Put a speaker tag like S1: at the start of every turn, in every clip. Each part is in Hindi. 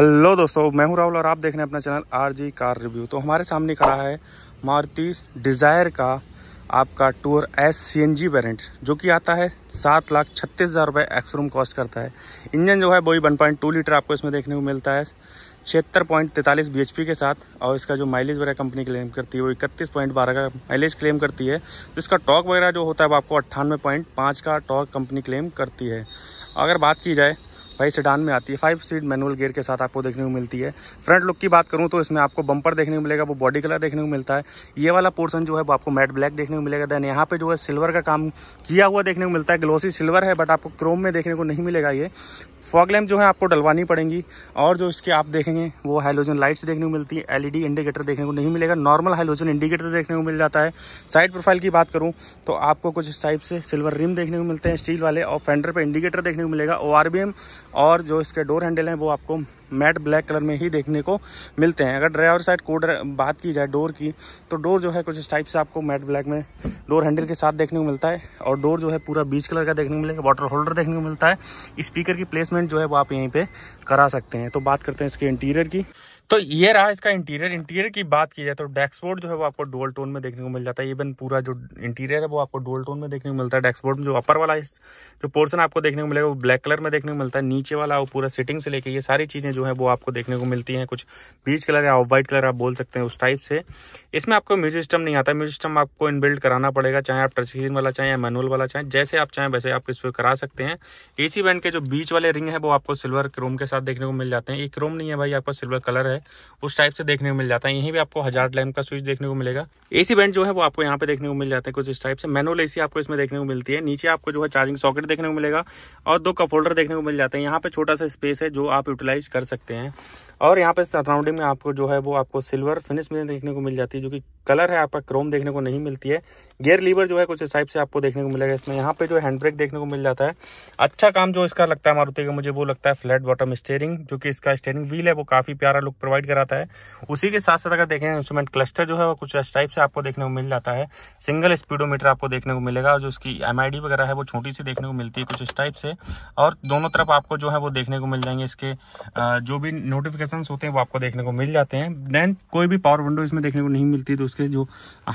S1: हेलो दोस्तों मैं हूं राहुल और आप देख रहे हैं अपना channel R G car review तो हमारे सामने खड़ा है मारुति डिज़ायर का आपका tour S C N G variant जो कि आता है सात लाख छत्तीस हज़ार रुपये एक्सरूम कॉस्ट करता है इंजन जो है वही वन पॉइंट टू लीटर आपको इसमें देखने को मिलता है छिहत्तर पॉइंट तैंतालीस बी एच पी के साथ और इसका जो माइलेज वगैरह कंपनी क्लेम करती है वो इकतीस पॉइंट बारह का माइलेज क्लेम करती है तो इसका टॉक वगैरह जो होता है वो आपको अट्ठानवे पॉइंट पाँच का टॉक कंपनी क्लेम करती है अगर बात की जाए भाई सेडान में आती है फाइव सीट मैनुअल गियर के साथ आपको देखने को मिलती है फ्रंट लुक की बात करूँ तो इसमें आपको बम्पर देखने को मिलेगा वो बॉडी कलर देखने को मिलता है ये वाला पोर्सन जो है वो आपको मैट ब्लैक देखने को मिलेगा दैन यहाँ पे जो है सिल्वर का काम किया हुआ देखने को मिलता है ग्लोसी सिल्वर है बट आपको क्रोम में देखने को नहीं मिलेगा ये फॉग लैम्प जो है आपको डलवानी पड़ेंगी और जो इसके आप देखेंगे वो हाइलोजन लाइट्स देखने को मिलती है एलईडी इंडिकेटर देखने को नहीं मिलेगा नॉर्मल हाइलोजन इंडिकेटर देखने को मिल जाता है साइड प्रोफाइल की बात करूँ तो आपको कुछ इस टाइप से सिल्वर रिम देखने को मिलते हैं स्टील वाले और फेंडर पर इंडिकेटर देखने को मिलेगा ओ और जो इसके डोर हैंडल हैं वो आपको मैट ब्लैक कलर में ही देखने को मिलते हैं अगर ड्राइवर साइड कोड बात की जाए डोर की तो डोर जो है कुछ इस टाइप से आपको मैट ब्लैक में डोर हैंडल के साथ देखने को मिलता है और डोर जो है पूरा बीच कलर का देखने को मिलेगा वाटर होल्डर देखने को मिलता है स्पीकर की प्लेसमेंट जो है वो आप यहीं पर करा सकते हैं तो बात करते हैं इसके इंटीरियर की तो ये रहा इसका इंटीरियर इंटीरियर की बात की जाए तो डैक्सबोर्ड जो है वो आपको डोल टोन में देखने को मिल जाता है इवन पूरा जो इंटीरियर है वो आपको डोल टोन में देखने को मिलता है डैक्सबोर्ड में जो अपर वाला इस जो पोर्सन आपको देखने को मिलेगा वो ब्लैक कलर में देखने को मिलता है नीचे वाला वो पूरा सिटिंग से लेके ये सारी चीज़ें जो है वो आपको देखने को मिलती है कुछ बीच कलर या व्हाइट कलर आप बोल सकते हैं उस टाइप से इसमें आपको म्यूजिक सिस्टम नहीं आता म्यूजिक सिस्टम आपको इनबिल्ड कराना पड़ेगा चाहे आप टच स्क्रीन वाला चाहे या मैनुअल वाला चाहे जैसे आप चाहें वैसे आप इस पर करा सकते हैं ए बैंड के जो बीच वाले रिंग है वो आपको सिल्वर क्रोम के साथ देखने को मिल जाते हैं एक क्रोम नहीं है भाई आपका सिल्वर कलर है है उस टाइप से देखने को मिल जाता है यहीं भी आपको हजार लैम्प का स्विच देखने को मिलेगा एसी बैंड जो है वो आपको यहाँ पे देखने को मिल जाते हैं कुछ इस टाइप से मैनुअल एसी आपको इसमें देखने को मिलती है नीचे आपको जो है चार्जिंग सॉकेट देखने को मिलेगा और दो कप होल्डर देखने को मिल जाते हैं यहाँ पे छोटा सा स्पेस है जो आप यूटिलाइज कर सकते हैं और यहाँ पे सराउंडिंग में आपको जो है वो आपको सिल्वर फिनिश में देखने को मिल जाती है जो कि कलर है आपका क्रोम देखने को नहीं मिलती है गियर लीवर जो है कुछ इस टाइप से आपको देखने को मिलेगा इसमें यहाँ पे जो हैंड ब्रेक देखने को मिल जाता है अच्छा काम जो इसका लगता है मारुति का मुझे वो लगता है फ्लैट बॉटम स्टेयरिंग जो कि इसका स्टेयरिंग व्हील है वो काफ़ी प्यारा लुक प्रोवाइड कराता है उसी के साथ साथ अगर देखें इंस्ट्रूमेंट क्लस्टर जो है वो कुछ इस टाइप से आपको देखने को मिल जाता है सिंगल स्पीडोमीटर आपको देखने को मिलेगा और जो उसकी एम वगैरह है वो छोटी सी देखने को मिलती है कुछ इस टाइप से और दोनों तरफ आपको जो है वो देखने को मिल जाएंगे इसके जो भी नोटिफिकेशन होते हैं वो आपको देखने को मिल जाते हैं देन कोई भी पावर विंडो इसमें देखने को नहीं मिलती तो उसके जो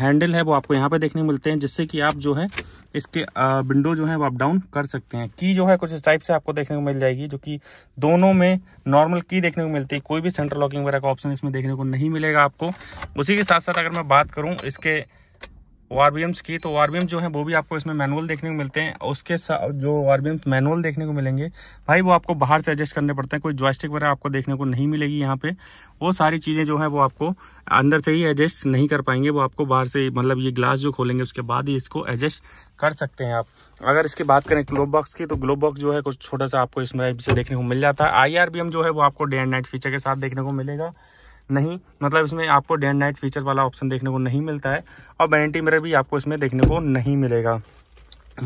S1: हैंडल है वो आपको यहाँ पर देखने को मिलते हैं जिससे कि आप जो है इसके विंडो जो है वो आप डाउन कर सकते हैं की जो है कुछ इस टाइप से आपको देखने को मिल जाएगी जो कि दोनों में नॉर्मल की देखने को मिलती है कोई भी सेंटर लॉकिंग वगैरह का ऑप्शन इसमें देखने को नहीं मिलेगा आपको उसी के साथ साथ अगर मैं बात करूँ इसके ओ की तो ओ जो है वो भी आपको इसमें मैनुअल देखने को मिलते हैं उसके साथ जो ओ मैनुअल देखने को मिलेंगे भाई वो आपको बाहर से एडजस्ट करने पड़ते हैं कोई जॉयस्टिक वगैरह आपको देखने को नहीं मिलेगी यहाँ पे वो सारी चीज़ें जो है वो आपको अंदर से ही एडजस्ट नहीं कर पाएंगे वो आपको बाहर से मतलब ये ग्लास जो खोलेंगे उसके बाद ही इसको एडजस्ट कर सकते हैं आप अगर इसकी बात करें ग्लोब बॉक्स की तो ग्लोब बॉक्स जो है कुछ छोटा सा आपको इसमें से देखने को मिल जाता है आई जो है वो आपको डे एंड नाइट फीचर के साथ देखने को मिलेगा नहीं मतलब इसमें आपको डे एंड नाइट फीचर वाला ऑप्शन देखने को नहीं मिलता है और वारंटी मेरे भी आपको इसमें देखने को नहीं मिलेगा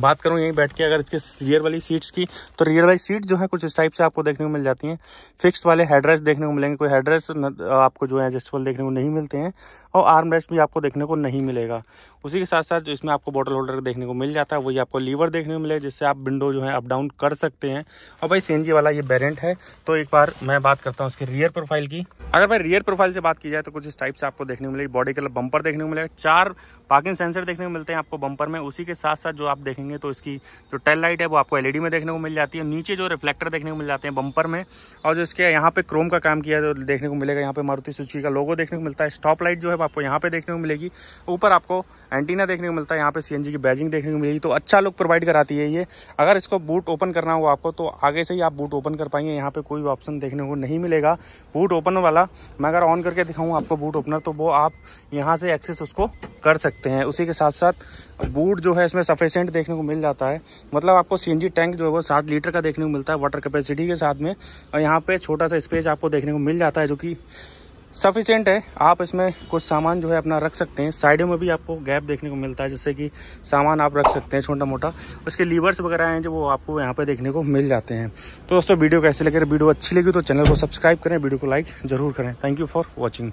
S1: बात करूँ यहीं बैठ के अगर इसके रियर वाली सीट्स की तो रियर वाली सीट जो है कुछ इस टाइप से आपको देखने को मिल जाती हैं फिक्स वाले हेडरेस देखने को मिलेंगे कोई हेडरेस आपको जो है एडजस्टेबल देखने को नहीं मिलते हैं और आर्म रेस्ट भी आपको देखने को नहीं मिलेगा उसी के साथ साथ जो इसमें आपको बॉटल होल्डर देखने को मिल जाता है वही आपको लीवर देखने को मिले जिससे आप विंडो जो है अप डाउन कर सकते हैं और भाई सी वाला ये वेरियंट है तो एक बार मैं बात करता हूँ उसके रियर प्रोफाइल की अगर भाई रियर प्रोफाइल से बात की जाए तो कुछ इस टाइप से आपको देखने को मिलेगी बॉडी कलर बंपर देखने को मिलेगा चार पार्किंग सेंसर देखने को मिलते हैं आपको बंपर में उसी के साथ साथ जो आप देखेंगे देखेंगे तो इसकी जो टेल लाइट है वो आपको एलईडी में देखने को मिल जाती है नीचे जो रिफ्लेक्टर देखने को मिल जाते हैं बम्पर में और जो इसके यहाँ पे क्रोम का काम किया है तो देखने को मिलेगा यहाँ पे मारुति सुजुकी का लोगो देखने को मिलता है स्टॉप लाइट जो है आपको यहाँ पे देखने को मिलेगी ऊपर आपको एंटीना देखने को मिलता है यहाँ पे सीएनजी की बैजिंग देखने को मिलेगी तो अच्छा लुक प्रोवाइड कराती है ये अगर इसको बूट ओपन करना हो आपको तो आगे से ही आप बूट ओपन कर पाएंगे यहाँ पे कोई ऑप्शन देखने को नहीं मिलेगा बूट ओपन वाला मैं अगर ऑन करके दिखाऊँ आपको बूट ओपनर तो वो आप यहाँ से एक्सेस उसको कर सकते हैं उसी के साथ साथ बूट जो है इसमें सफिशेंट देख देखने को मिल जाता है मतलब आपको सी टैंक जो है वो साठ लीटर का देखने को मिलता है वाटर कैपेसिटी के साथ में और यहाँ पर छोटा सा स्पेस आपको देखने को मिल जाता है जो कि सफिशेंट है आप इसमें कुछ सामान जो है अपना रख सकते हैं साइडों में भी आपको गैप देखने को मिलता है जैसे कि सामान आप रख सकते हैं छोटा मोटा उसके लीवर्स वगैरह हैं जो वो आपको यहाँ पे देखने को मिल जाते हैं तो दोस्तों वीडियो कैसे लगे वीडियो अच्छी लगी तो चैनल को सब्सक्राइब करें वीडियो को लाइक ज़रूर करें थैंक यू फॉर वॉचिंग